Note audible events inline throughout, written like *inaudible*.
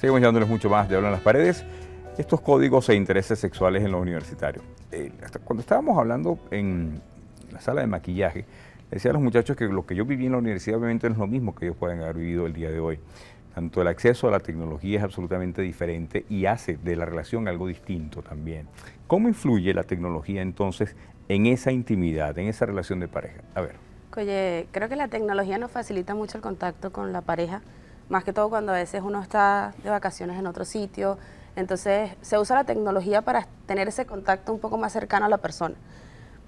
Seguimos llevándoles mucho más de en las Paredes, estos códigos e intereses sexuales en los universitarios. Eh, cuando estábamos hablando en la sala de maquillaje, decía a los muchachos que lo que yo viví en la universidad obviamente no es lo mismo que ellos pueden haber vivido el día de hoy. Tanto el acceso a la tecnología es absolutamente diferente y hace de la relación algo distinto también. ¿Cómo influye la tecnología entonces en esa intimidad, en esa relación de pareja? A ver. Oye, creo que la tecnología nos facilita mucho el contacto con la pareja más que todo cuando a veces uno está de vacaciones en otro sitio. Entonces se usa la tecnología para tener ese contacto un poco más cercano a la persona.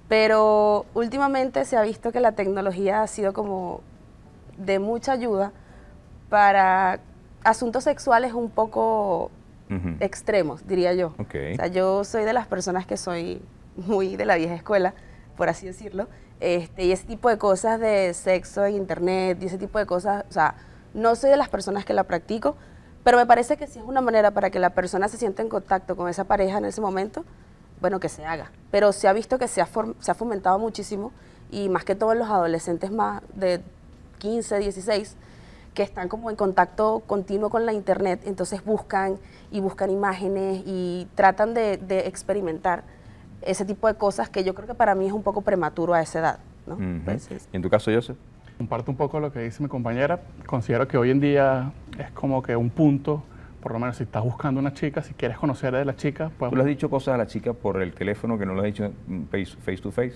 Pero últimamente se ha visto que la tecnología ha sido como de mucha ayuda para asuntos sexuales un poco extremos, diría yo. yo soy de las personas que soy muy de la vieja escuela, por así decirlo, este, y ese tipo de cosas de sexo en internet y ese tipo de cosas, no soy de las personas que la practico, pero me parece que si es una manera para que la persona se sienta en contacto con esa pareja en ese momento, bueno, que se haga. Pero se ha visto que se ha, se ha fomentado muchísimo y más que todo en los adolescentes más de 15, 16, que están como en contacto continuo con la internet, entonces buscan y buscan imágenes y tratan de, experimentar ese tipo de cosas que yo creo que para mí es un poco prematuro a esa edad. ¿En tu caso, Joseph? Comparto un poco lo que dice mi compañera. Considero que hoy en día es como que un punto, por lo menos si estás buscando una chica, si quieres conocer a la chica, pues... ¿Tú le has dicho cosas a la chica por el teléfono que no lo has dicho face, to face?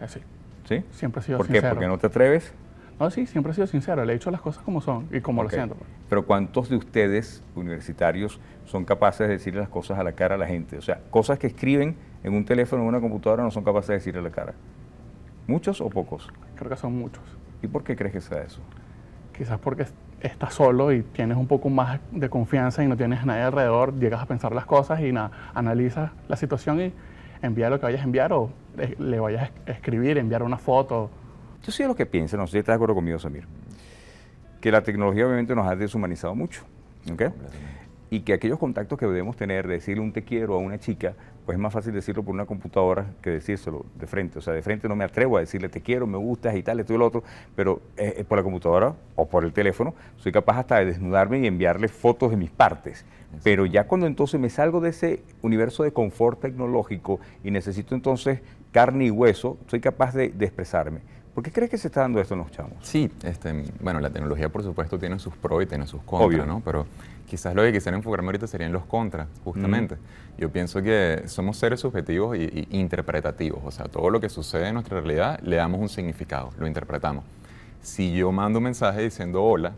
Eh, sí. ¿Sí? Siempre he sido ¿Por sincero. ¿Por qué? ¿Porque no te atreves? No, sí, siempre he sido sincero, le he dicho las cosas como son y como lo siento. Pues. Pero ¿cuántos de ustedes, universitarios, son capaces de decirle las cosas a la cara a la gente? O sea, cosas que escriben en un teléfono o en una computadora no son capaces de decirle a la cara. ¿Muchos o pocos? Creo que son muchos. ¿Y por qué crees que sea eso? Quizás porque estás solo y tienes un poco más de confianza y no tienes a nadie alrededor, llegas a pensar las cosas y analizas la situación y envía lo que vayas a enviar o eh, le vayas a escribir, enviar una foto. Yo sé lo que piensas, no sé si estás de acuerdo conmigo, Samir, que la tecnología obviamente nos ha deshumanizado mucho. ¿okay? y que aquellos contactos que debemos tener, decirle un te quiero a una chica, pues es más fácil decirlo por una computadora que decírselo de frente. O sea, de frente no me atrevo a decirle te quiero, me gustas y tal, esto y lo otro, pero eh, eh, por la computadora o por el teléfono soy capaz hasta de desnudarme y enviarle fotos de mis partes. Pero ya cuando entonces me salgo de ese universo de confort tecnológico y necesito entonces carne y hueso, soy capaz de expresarme. ¿Por qué crees que se está dando esto en los chamos? Sí, este, bueno, la tecnología por supuesto tiene sus pros y tiene sus contras, ¿no? Pero quizás lo que quisiera enfocarme ahorita serían los contras, justamente. Mm. Yo pienso que somos seres subjetivos e interpretativos, o sea, todo lo que sucede en nuestra realidad le damos un significado, lo interpretamos. Si yo mando un mensaje diciendo hola,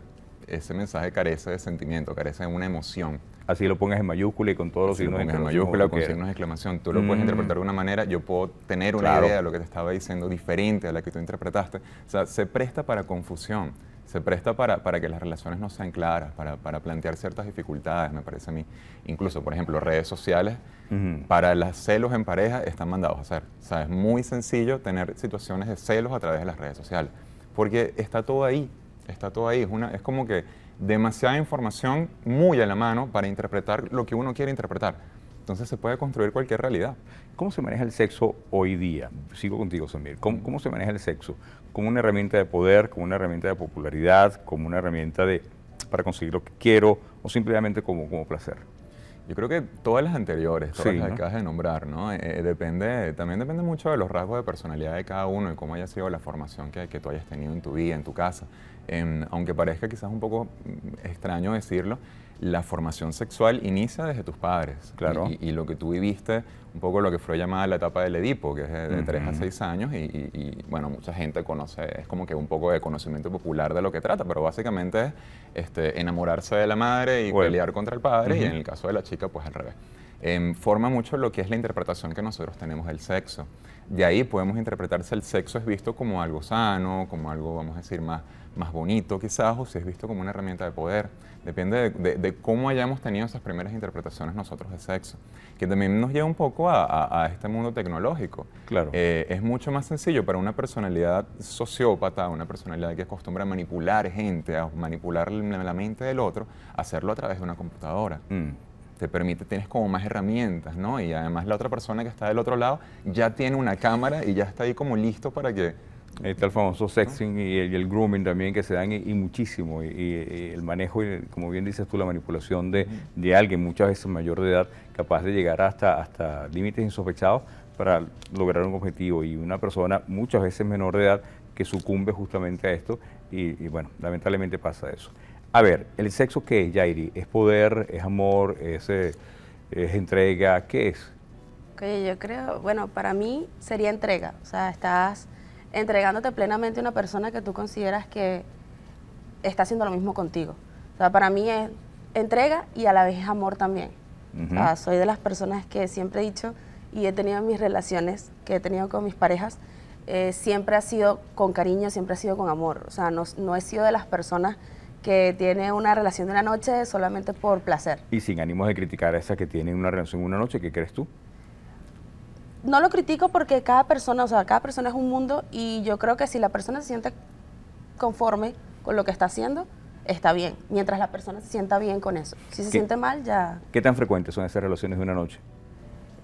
ese mensaje carece de sentimiento, carece de una emoción así lo pongas en mayúscula y con todos los así signos lo en mayúscula, con signos de exclamación. Tú lo puedes mm. interpretar de una manera, yo puedo tener una idea de lo que te estaba diciendo diferente a la que tú interpretaste. O sea, se presta para confusión, se presta para, para que las relaciones no sean claras, para, para plantear ciertas dificultades, me parece a mí. Incluso, por ejemplo, redes sociales, para los celos en pareja están mandados a hacer. O sea, es muy sencillo tener situaciones de celos a través de las redes sociales, porque está todo ahí está todo ahí. Es, una, es como que demasiada información muy a la mano para interpretar lo que uno quiere interpretar. Entonces se puede construir cualquier realidad. ¿Cómo se maneja el sexo hoy día? Sigo contigo, Samir. ¿Cómo, se maneja el sexo? ¿Como una herramienta de poder, como una herramienta de popularidad, como una herramienta de, para conseguir lo que quiero o simplemente como, como placer? Yo creo que todas las anteriores, todas las que acabas de nombrar, ¿no? Eh, eh, depende, también depende mucho de los rasgos de personalidad de cada uno y cómo haya sido la formación que, que tú hayas tenido en tu vida, en tu casa. Em, aunque parezca quizás un poco mm, extraño decirlo, la formación sexual inicia desde tus padres. Claro. Y, lo que tú viviste, un poco lo que fue llamada la etapa del Edipo, que es de, tres 3 a 6 años, y, bueno, mucha gente conoce, es como que un poco de conocimiento popular de lo que trata, pero básicamente es este, enamorarse de la madre y pelear contra el padre, y en el caso de la chica, pues al revés. Em, forma mucho lo que es la interpretación que nosotros tenemos del sexo. De ahí podemos interpretar si el sexo es visto como algo sano, como algo, vamos a decir, más, más bonito quizás, o si es visto como una herramienta de poder. Depende de, cómo hayamos tenido esas primeras interpretaciones nosotros de sexo, que también nos lleva un poco a, este mundo tecnológico. Claro. Eh, es mucho más sencillo para una personalidad sociópata, una personalidad que acostumbra a manipular gente, a manipular la mente del otro, hacerlo a través de una computadora. Mm te permite, tienes como más herramientas, ¿no? Y además la otra persona que está del otro lado ya tiene una cámara y ya está ahí como listo para que... Ahí está el famoso sexing y, el, grooming también que se dan y, muchísimo, y, el manejo y, como bien dices tú, la manipulación de, de, alguien muchas veces mayor de edad capaz de llegar hasta, hasta límites insospechados para lograr un objetivo y una persona muchas veces menor de edad que sucumbe justamente a esto y bueno, lamentablemente pasa eso. A ver, el sexo qué es, Yairi, es poder, es amor, es, eh, es entrega, ¿qué es? Oye, yo creo, bueno, para mí sería entrega, o sea, estás entregándote plenamente a una persona que tú consideras que está haciendo lo mismo contigo. O sea, para mí es entrega y a la vez es amor también. o sea, soy de las personas que siempre he dicho y he tenido mis relaciones que he tenido con mis parejas, eh, siempre ha sido con cariño, siempre ha sido con amor. O sea, no, no he sido de las personas que tiene una relación de una noche solamente por placer. Y sin ánimos de criticar a esas que tienen una relación de una noche, ¿qué crees tú? No lo critico porque cada persona, o sea, cada persona es un mundo y yo creo que si la persona se siente conforme con lo que está haciendo, está bien, mientras la persona se sienta bien con eso. Si se siente mal, ya... ¿Qué tan frecuentes son esas relaciones de una noche?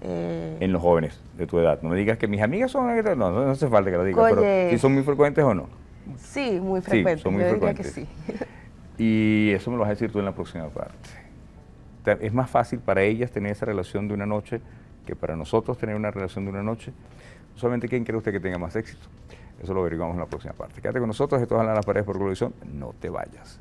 Eh, en los jóvenes de tu edad. No me digas que mis amigas son... Eh, no, no hace falta que lo digas, pero si son muy frecuentes o no. Sí, muy frecuentes. frecuentes. que *laughs* Y eso me lo vas a decir tú en la próxima parte. Es más fácil para ellas tener esa relación de una noche que para nosotros tener una relación de una noche. Solamente, ¿quién cree usted que tenga más éxito? Eso lo averiguamos en la próxima parte. Quédate con nosotros, esto es la Las Paredes por Globovisión. No te vayas.